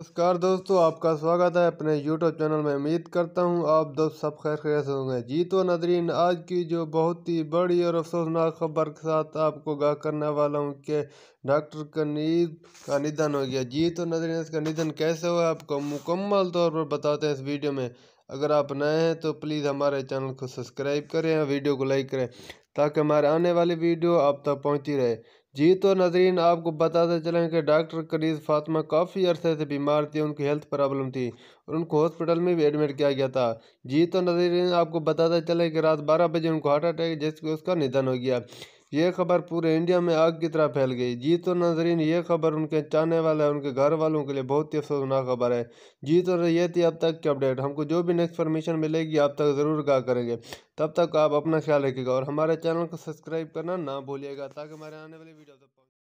नमस्कार दोस्तों आपका स्वागत है अपने यूट्यूब चैनल में उम्मीद करता हूं आप दोस्त सब खैर खैर से होंगे जी तो नदरीन आज की जो बहुत ही बड़ी और अफसोसनाक खबर के साथ आपको गाह करने वाला हूं कि डॉक्टर कनीब का निधन हो गया जी तो नदरीन इसका निधन कैसे हुआ आपको मुकम्मल तौर पर बताते हैं इस वीडियो में अगर आप नए हैं तो प्लीज़ हमारे चैनल को सब्सक्राइब करें और वीडियो को लाइक करें ताकि हमारे आने वाली वीडियो आप तक पहुँचती रहे जी तो नजरीन आपको बताते चलें कि डॉक्टर करीज फातिमा काफ़ी अरसे से बीमार थी उनकी हेल्थ प्रॉब्लम थी और उनको हॉस्पिटल में भी एडमिट किया गया था जी तो नजरीन आपको बताते चलें कि रात बारह बजे उनको हार्ट अटैक जिसके उसका निधन हो गया यह खबर पूरे इंडिया में आग की तरह फैल गई जी तो नाजरीन यह खबर उनके चाहने वाले उनके घर वालों के लिए बहुत ही अफसोसनाक खबर है जी तो ये थी अब तक की अपडेट हमको जो भी नेक्स्ट परमिशन मिलेगी आप तक ज़रूर कहा करेंगे तब तक आप अपना ख्याल रखिएगा और हमारे चैनल को सब्सक्राइब करना ना भूलिएगा ताकि हमारे आने वाले वीडियो तक